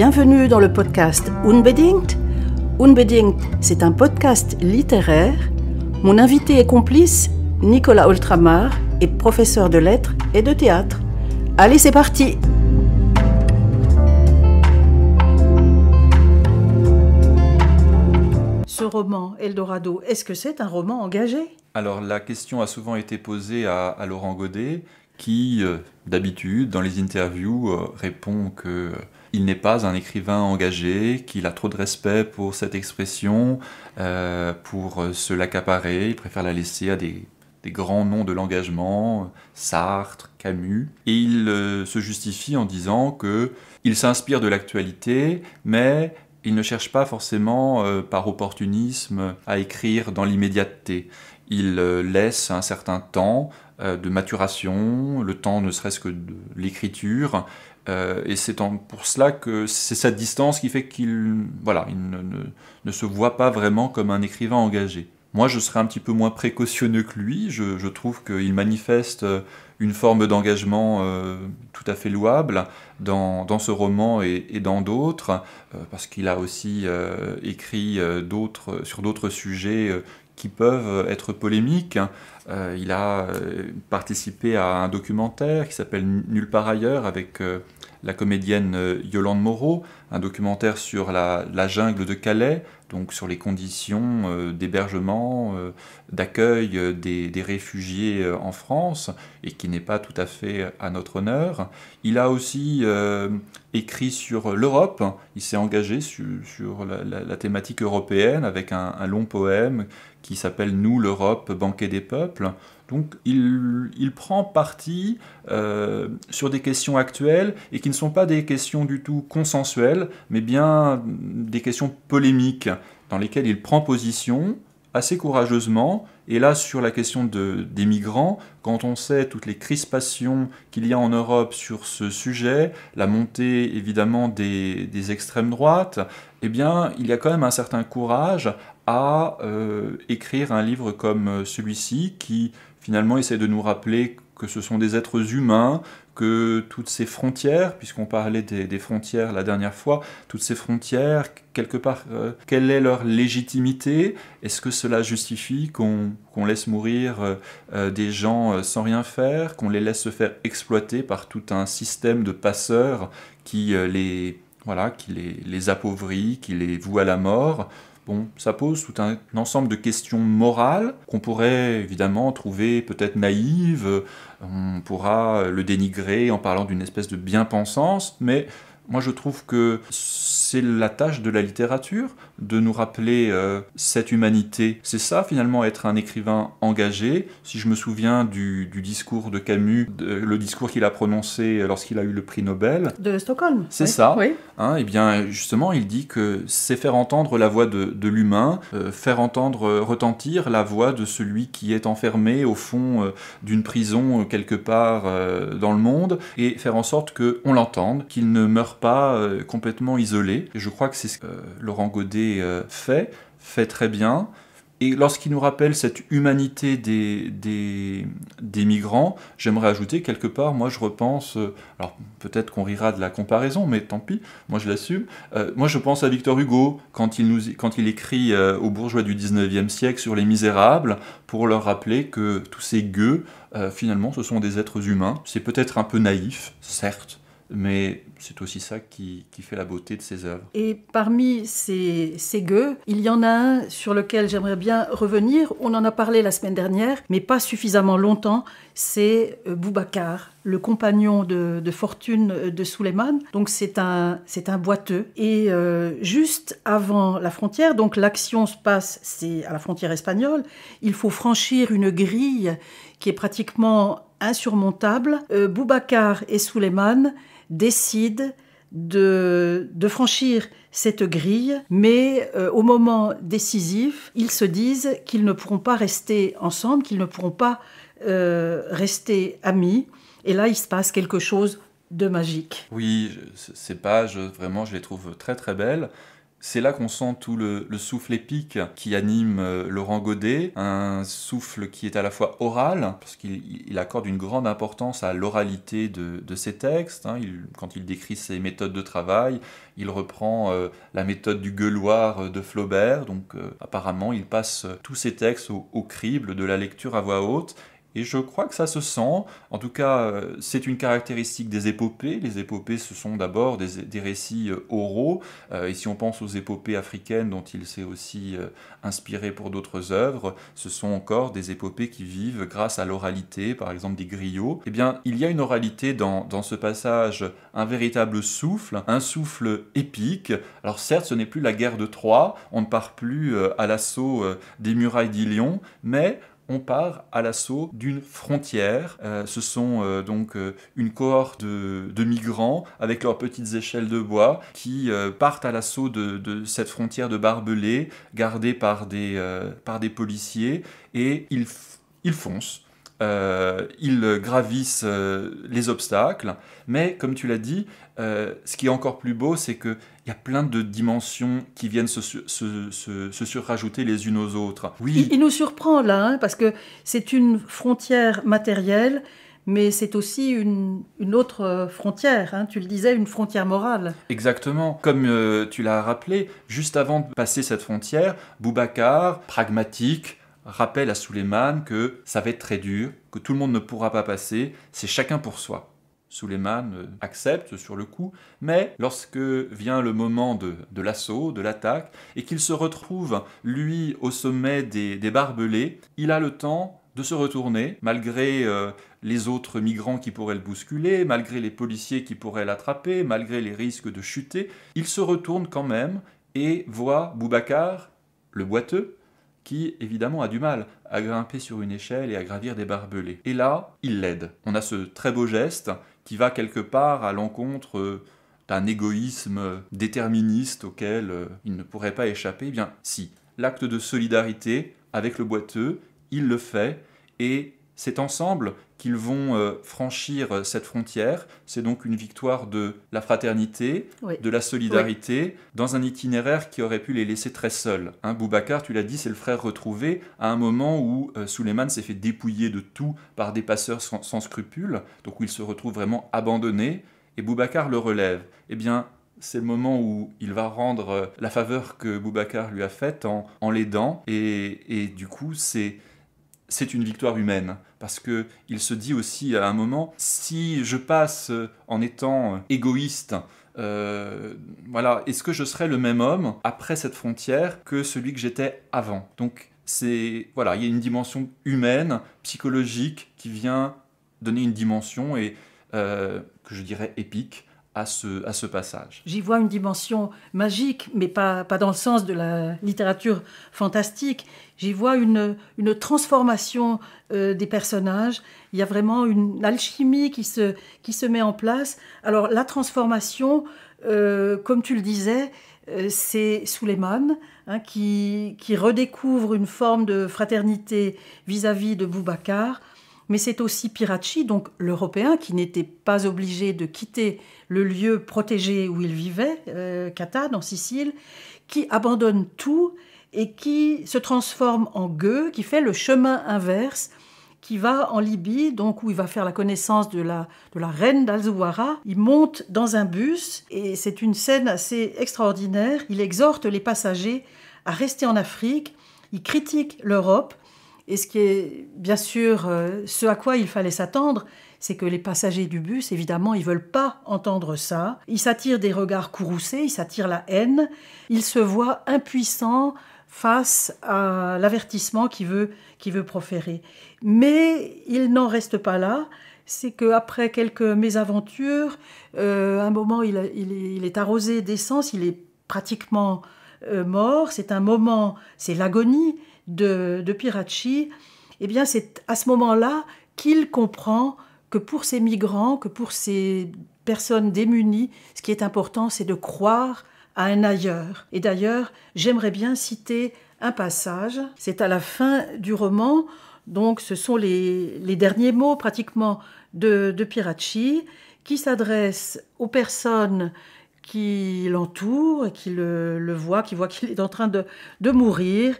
bienvenue dans le podcast Unbedingt. Unbedingt, c'est un podcast littéraire. Mon invité et complice, Nicolas Oltramar, est professeur de lettres et de théâtre. Allez, c'est parti Ce roman, Eldorado, est-ce que c'est un roman engagé Alors la question a souvent été posée à, Laurent Godet, qui, euh, d'habitude, dans les interviews, euh, répond que... Euh, il n'est pas un écrivain engagé, qu'il a trop de respect pour cette expression, euh, pour euh, se l'accaparer, il préfère la laisser à des, grands noms de l'engagement, Sartre, Camus, et il euh, se justifie en disant que il s'inspire de l'actualité, mais il ne cherche pas forcément par opportunisme à écrire dans l'immédiateté. Il laisse un certain temps de maturation, le temps ne serait-ce que de l'écriture, euh, et c'est pour cela que c'est cette distance qui fait qu'il voilà, il ne, se voit pas vraiment comme un écrivain engagé. Moi, je serais un petit peu moins précautionneux que lui. Je, trouve qu'il manifeste euh, une forme d'engagement euh, tout à fait louable dans, ce roman et, dans d'autres, parce qu'il a aussi écrit d'autres, sur d'autres sujets qui peuvent être polémiques. Euh, il a euh, participé à un documentaire qui s'appelle Nulle part ailleurs avec euh, la comédienne Yolande Moreau, un documentaire sur la jungle de Calais, donc sur les conditions euh, d'hébergement, euh, d'accueil euh, des, réfugiés en France, et qui n'est pas tout à fait à notre honneur. Il a aussi écrit sur l'Europe, il s'est engagé sur, la, thématique européenne avec un, long poème qui s'appelle Nous l'Europe, banquet des peuples. Donc il, prend parti sur des questions actuelles et qui ne sont pas des questions du tout consensuelles, mais bien des questions polémiques dans lesquels il prend position assez courageusement. Et là, sur la question des migrants, quand on sait toutes les crispations qu'il y a en Europe sur ce sujet, la montée évidemment des, des extrêmes droites, eh bien, il y a quand même un certain courage à euh, écrire un livre comme euh, celui-ci qui finalement essaie de nous rappeler que ce sont des êtres humains, que toutes ces frontières, puisqu'on parlait des, frontières la dernière fois, toutes ces frontières, quelque part, euh, quelle est leur légitimité Est-ce que cela justifie qu'on laisse mourir euh, euh, des gens sans rien faire, qu'on les laisse se faire exploiter par tout un système de passeurs qui les voilà, qui les, appauvrit, qui les voue à la mort. Bon, ça pose tout un ensemble de questions morales qu'on pourrait évidemment trouver peut-être naïves, on pourra le dénigrer en parlant d'une espèce de bien-pensance, mais moi, je trouve que c'est la tâche de la littérature de nous rappeler euh, cette humanité. C'est ça, finalement, être un écrivain engagé. Si je me souviens du, discours de Camus, le discours qu'il a prononcé lorsqu'il a eu le prix Nobel. De Stockholm. C'est ça. Oui. Hein, et eh bien, justement, il dit que c'est faire entendre la voix de, l'humain, euh, faire entendre, euh, retentir la voix de celui qui est enfermé au fond d'une prison quelque part dans le monde, et faire en sorte qu'on l'entende, qu'il ne meure pas euh, complètement isolé. je crois que c'est ce que euh, Laurent Godet euh, fait, fait très bien. Et lorsqu'il nous rappelle cette humanité des, des, migrants, j'aimerais ajouter quelque part, moi je repense, alors peut-être qu'on rira de la comparaison, mais tant pis, moi je l'assume, moi je pense à Victor Hugo quand il, nous, quand il écrit aux bourgeois du 19e siècle sur les misérables, pour leur rappeler que tous ces gueux, finalement, ce sont des êtres humains. C'est peut-être un peu naïf, certes, mais c'est aussi ça qui, fait la beauté de ses œuvres. Et parmi ces, gueux, il y en a un sur lequel j'aimerais bien revenir. On en a parlé la semaine dernière, mais pas suffisamment longtemps. C'est euh, Boubacar, le compagnon de, fortune de Suleiman. Donc c'est un, un boiteux. Et euh, juste avant la frontière, donc l'action se passe, c'est à la frontière espagnole, il faut franchir une grille qui est pratiquement insurmontable, euh, Boubacar et Souleymane décident de, franchir cette grille, mais euh, au moment décisif, ils se disent qu'ils ne pourront pas rester ensemble, qu'ils ne pourront pas euh, rester amis. Et là, il se passe quelque chose de magique. Oui, ces pages, vraiment, je les trouve très très belles. C'est là qu'on sent tout le, souffle épique qui anime euh, Laurent Godet, un souffle qui est à la fois oral, parce qu'il accorde une grande importance à l'oralité de, ses textes. Hein. quand il décrit ses méthodes de travail, il reprend euh, la méthode du gueuloir euh, de Flaubert, donc apparemment il passe tous ses textes au crible de la lecture à voix haute, et je crois que ça se sent. En tout cas, euh, c'est une caractéristique des épopées. Les épopées, ce sont d'abord des, récits euh, oraux. Euh, et si on pense aux épopées africaines, dont il s'est aussi inspiré pour d'autres œuvres, ce sont encore des épopées qui vivent grâce à l'oralité, par exemple des griots. Eh bien, il y a une oralité dans, ce passage, un véritable souffle, un souffle épique. Alors certes, ce n'est plus la guerre de Troie, on ne part plus à l'assaut des murailles d'Ilion, mais on part à l'assaut d'une frontière. Euh, ce sont euh, donc euh, une cohorte de, migrants avec leurs petites échelles de bois qui partent à l'assaut de, cette frontière de barbelés gardée par des, par des policiers et ils, ils foncent euh, ils gravissent euh, les obstacles, mais comme tu l'as dit, euh, ce qui est encore plus beau, c'est qu'il y a plein de dimensions qui viennent se, se, surrajouter les unes aux autres. Oui. Il, nous surprend là, hein, parce que c'est une frontière matérielle, mais c'est aussi une, autre euh, frontière, hein. tu le disais, une frontière morale. Exactement. Comme tu l'as rappelé, juste avant de passer cette frontière, Boubacar, pragmatique, rappelle à Souleymane que ça va être très dur, que tout le monde ne pourra pas passer, c'est chacun pour soi. Souleymane euh, accepte sur le coup, mais lorsque vient le moment de, l'assaut, de l'attaque, et qu'il se retrouve, lui, au sommet des, barbelés, il a le temps de se retourner, malgré euh, les autres migrants qui pourraient le bousculer, malgré les policiers qui pourraient l'attraper, malgré les risques de chuter, il se retourne quand même et voit Boubacar, le boiteux, qui évidemment a du mal à grimper sur une échelle et à gravir des barbelés. Et là, il l'aide. On a ce très beau geste qui va quelque part à l'encontre euh, d'un égoïsme déterministe auquel euh, il ne pourrait pas échapper. Eh bien, si, l'acte de solidarité avec le boiteux, il le fait, et c'est ensemble qu'ils vont euh, franchir euh, cette frontière. C'est donc une victoire de la fraternité, de la solidarité, dans un itinéraire qui aurait pu les laisser très seuls. Hein, Boubacar, tu l'as dit, c'est le frère retrouvé à un moment où euh, s'est fait dépouiller de tout par des passeurs sans, scrupules, donc où il se retrouve vraiment abandonné, et Boubacar le relève. Eh bien, c'est le moment où il va rendre euh, la faveur que Boubacar lui a faite en, l'aidant, et du coup, c'est c'est une victoire humaine. Parce que il se dit aussi à un moment, si je passe euh, en étant euh, égoïste, euh, voilà, est-ce que je serai le même homme après cette frontière que celui que j'étais avant Donc c'est voilà, il y a une dimension humaine, psychologique qui vient donner une dimension et que je dirais épique à ce, passage. J'y vois une dimension magique, mais pas, dans le sens de la littérature fantastique. J'y vois une, transformation euh, des personnages. Il y a vraiment une alchimie qui se, qui se met en place. Alors la transformation, euh, comme tu le disais, euh, c'est Suleiman hein, qui, qui redécouvre une forme de fraternité vis-à-vis -vis de Boubacar mais c'est aussi Pirachi, donc l'Européen, qui n'était pas obligé de quitter le lieu protégé où il vivait, euh, Catane, en Sicile, qui abandonne tout et qui se transforme en gueux, qui fait le chemin inverse, qui va en Libye, donc où il va faire la connaissance de la, de la reine d'Alzouara. Il monte dans un bus et c'est une scène assez extraordinaire. Il exhorte les passagers à rester en Afrique, il critique l'Europe et ce qui est bien sûr euh, ce à quoi il fallait s'attendre, c'est que les passagers du bus, évidemment, ils veulent pas entendre ça. Ils s'attirent des regards courroucés, ils s'attirent la haine, ils se voient impuissants face à l'avertissement qu'il veut, proférer. Mais il n'en reste pas là. C'est qu'après quelques mésaventures, à euh, un moment, il, est, arrosé d'essence, il est pratiquement euh, mort. C'est un moment, c'est l'agonie de, de Pirachi, eh bien c'est à ce moment-là qu'il comprend que pour ces migrants, que pour ces personnes démunies, ce qui est important, c'est de croire à un ailleurs. Et d'ailleurs, j'aimerais bien citer un passage. C'est à la fin du roman, donc ce sont les, derniers mots pratiquement de, de Pirachi, qui s'adresse aux personnes qui l'entourent, qui le, voient, qui voient qu'il est en train de mourir,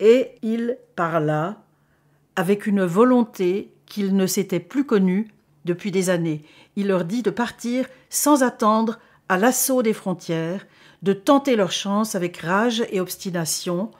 et il parla avec une volonté qu'il ne s'était plus connue depuis des années. Il leur dit de partir sans attendre à l'assaut des frontières, de tenter leur chance avec rage et obstination,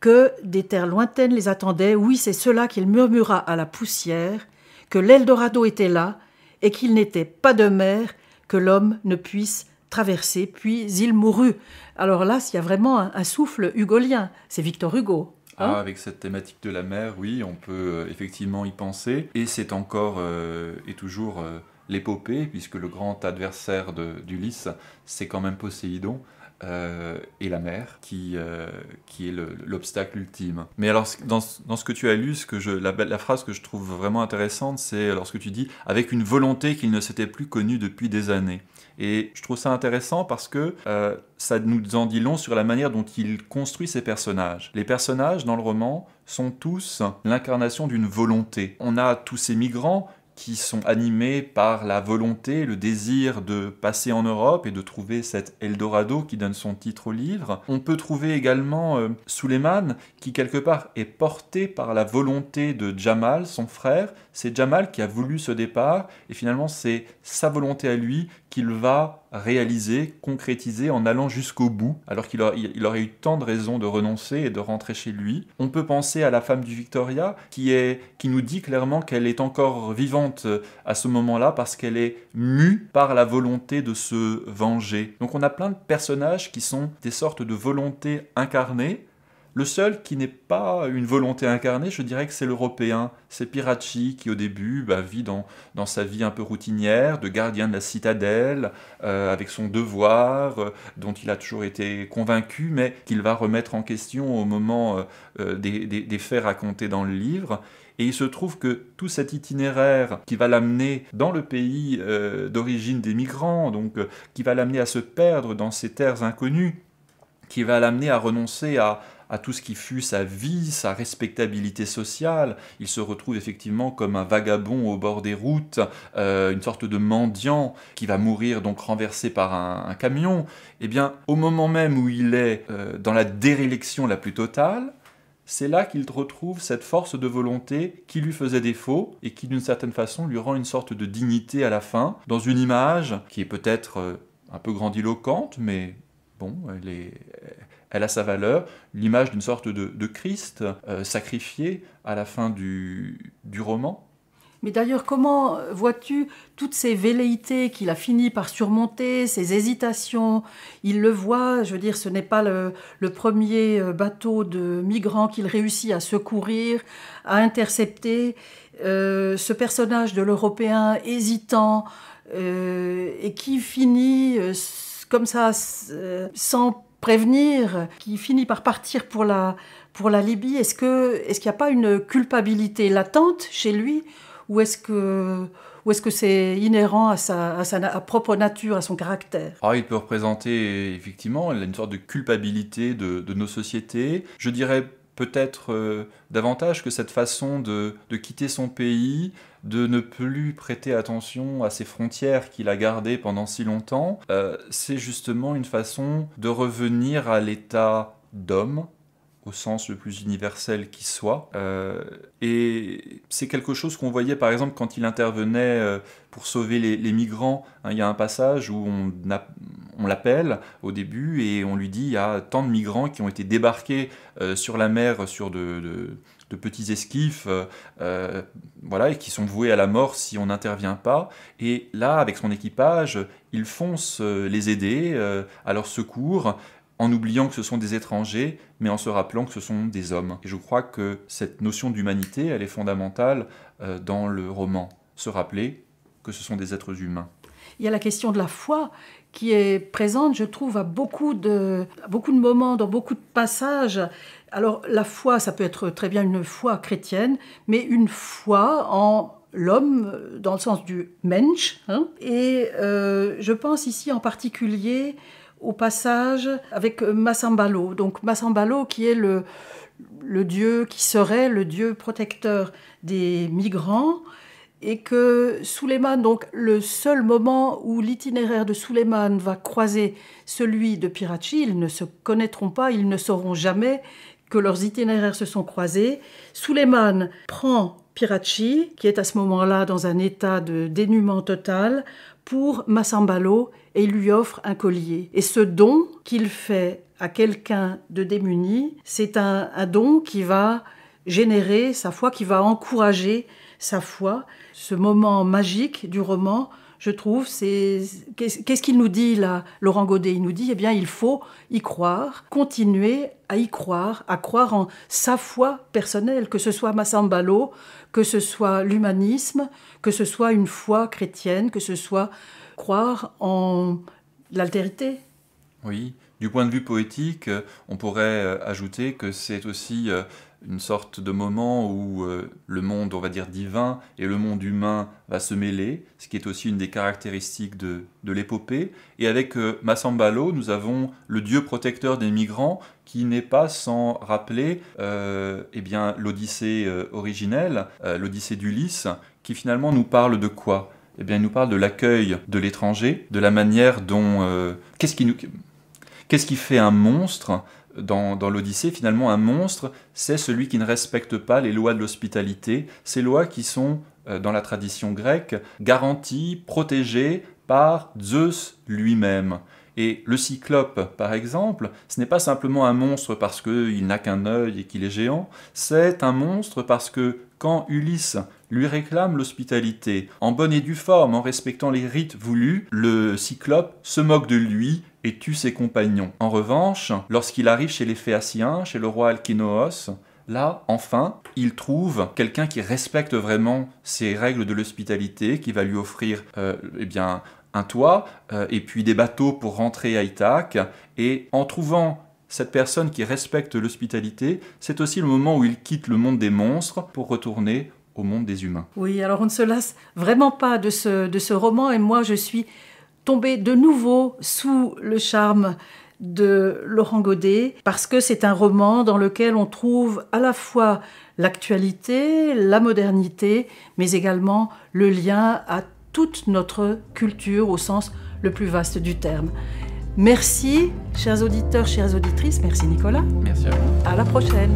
que des terres lointaines les attendaient. Oui, c'est cela qu'il murmura à la poussière, que l'Eldorado était là, et qu'il n'était pas de mer que l'homme ne puisse traversé, puis il mourut. Alors là, il y a vraiment un, souffle hugolien. C'est Victor Hugo. Hein. ah, avec cette thématique de la mer, oui, on peut euh, effectivement y penser. Et c'est encore euh, et toujours euh, l'épopée, puisque le grand adversaire d'Ulysse, c'est quand même Poséidon. Euh, et la mer, qui, euh, est l'obstacle ultime. Mais alors, dans, ce que tu as lu, ce que je, la, la phrase que je trouve vraiment intéressante, c'est lorsque tu dis avec une volonté qu'il ne s'était plus connue depuis des années. Et je trouve ça intéressant parce que euh, ça nous en dit long sur la manière dont il construit ses personnages. Les personnages dans le roman sont tous l'incarnation d'une volonté. On a tous ces migrants qui sont animés par la volonté, le désir de passer en Europe et de trouver cet Eldorado qui donne son titre au livre. On peut trouver également euh, Suleiman qui quelque part est porté par la volonté de Jamal, son frère, c'est Jamal qui a voulu ce départ et finalement c'est sa volonté à lui qu'il va réaliser, concrétiser en allant jusqu'au bout, alors qu'il aurait eu tant de raisons de renoncer et de rentrer chez lui. On peut penser à la femme du Victoria qui, est, qui nous dit clairement qu'elle est encore vivante euh, à ce moment-là parce qu'elle est mue par la volonté de se venger. Donc on a plein de personnages qui sont des sortes de volontés incarnées le seul qui n'est pas une volonté incarnée, je dirais que c'est l'Européen. C'est Piraci, qui, au début, bah, vit dans, sa vie un peu routinière, de gardien de la citadelle, euh, avec son devoir, euh, dont il a toujours été convaincu, mais qu'il va remettre en question au moment euh, des, faits racontés dans le livre. Et il se trouve que tout cet itinéraire qui va l'amener dans le pays d'origine des migrants, donc qui va l'amener à se perdre dans ces terres inconnues, qui va l'amener à renoncer à, à tout ce qui fut sa vie, sa respectabilité sociale. Il se retrouve effectivement comme un vagabond au bord des routes, euh, une sorte de mendiant qui va mourir donc renversé par un, camion. Eh bien, au moment même où il est euh, dans la dérélection la plus totale, c'est là qu'il retrouve cette force de volonté qui lui faisait défaut et qui d'une certaine façon lui rend une sorte de dignité à la fin, dans une image qui est peut-être euh, un peu grandiloquente, mais bon, elle est, elle a sa valeur, l'image d'une sorte de, Christ euh, sacrifié à la fin du, du roman. Mais d'ailleurs, comment vois-tu toutes ces velléités qu'il a fini par surmonter, ces hésitations Il le voit, je veux dire, ce n'est pas le, premier euh, bateau de migrants qu'il réussit à secourir, à intercepter. Euh, ce personnage de l'Européen hésitant et qui finit comme ça sans prévenir, qui finit par partir pour la, pour la Libye, est-ce qu'il est qu'il n'y a pas une culpabilité latente chez lui ou est-ce que ou est-ce que c'est inhérent à sa, à sa propre nature, à son caractère Alors, ah, Il peut représenter effectivement une sorte de culpabilité de, de nos sociétés. Je dirais peut-être euh, davantage que cette façon de, quitter son pays, de ne plus prêter attention à ses frontières qu'il a gardées pendant si longtemps, euh, c'est justement une façon de revenir à l'état d'homme au sens le plus universel qui soit. Euh, et c'est quelque chose qu'on voyait par exemple quand il intervenait pour sauver les, migrants. Hein, il y a un passage où on, a, on l'appelle au début et on lui dit il y a tant de migrants qui ont été débarqués euh, sur la mer sur de, petits esquifs, euh, euh, voilà, et qui sont voués à la mort si on n'intervient pas. Et là, avec son équipage, il fonce les aider à leur secours en oubliant que ce sont des étrangers, mais en se rappelant que ce sont des hommes. Et je crois que cette notion d'humanité, elle est fondamentale dans le roman. Se rappeler que ce sont des êtres humains. Il y a la question de la foi qui est présente, je trouve, à beaucoup de, beaucoup de moments, dans beaucoup de passages. Alors la foi, ça peut être très bien une foi chrétienne, mais une foi en l'homme dans le sens du mensch. Hein. Et euh, je pense ici en particulier au passage avec Massambalo. Donc Massambalo qui est le, le dieu qui serait le dieu protecteur des migrants et que Souleyman, donc le seul moment où l'itinéraire de Souleyman va croiser celui de Pirachi, ils ne se connaîtront pas, ils ne sauront jamais que leurs itinéraires se sont croisés. Souleyman prend Pirachi, qui est à ce moment-là dans un état de dénuement total, pour Massambalo et il lui offre un collier. Et ce don qu'il fait à quelqu'un de démuni, c'est un, don qui va générer sa foi, qui va encourager sa foi. Ce moment magique du roman, je trouve, c'est qu'est-ce qu'il nous dit là, Laurent Godet Il nous dit, eh bien, il faut y croire, continuer à y croire, à croire en sa foi personnelle, que ce soit Massambalo, que ce soit l'humanisme, que ce soit une foi chrétienne, que ce soit croire en l'altérité. Oui, du point de vue poétique, on pourrait euh, ajouter que c'est aussi euh, une sorte de moment où euh, le monde, on va dire, divin et le monde humain va se mêler, ce qui est aussi une des caractéristiques de, l'épopée. Et avec euh, Massambalo, nous avons le dieu protecteur des migrants qui n'est pas sans rappeler euh, eh bien, l'Odyssée originelle, l'Odyssée d'Ulysse, qui finalement nous parle de quoi eh bien, il nous parle de l'accueil de l'étranger, de la manière dont... Qu'est-ce qui fait un monstre dans, l'Odyssée, finalement, un monstre, c'est celui qui ne respecte pas les lois de l'hospitalité, ces lois qui sont, euh, dans la tradition grecque, garanties, protégées par Zeus lui-même. Et le cyclope, par exemple, ce n'est pas simplement un monstre parce qu'il n'a qu'un œil et qu'il est géant, c'est un monstre parce que quand Ulysse lui réclame l'hospitalité, en bonne et due forme, en respectant les rites voulus, le cyclope se moque de lui et tue ses compagnons. En revanche, lorsqu'il arrive chez les Phéaciens, chez le roi Alkinoos, là, enfin, il trouve quelqu'un qui respecte vraiment ses règles de l'hospitalité, qui va lui offrir euh, eh bien, un toit euh, et puis des bateaux pour rentrer à Itac, Et en trouvant cette personne qui respecte l'hospitalité, c'est aussi le moment où il quitte le monde des monstres pour retourner au monde des humains. Oui, alors on ne se lasse vraiment pas de ce, de ce roman et moi je suis tombée de nouveau sous le charme de Laurent Godet parce que c'est un roman dans lequel on trouve à la fois l'actualité, la modernité, mais également le lien à toute notre culture au sens le plus vaste du terme. Merci, chers auditeurs, chères auditrices. Merci, Nicolas. Merci à vous. À la prochaine.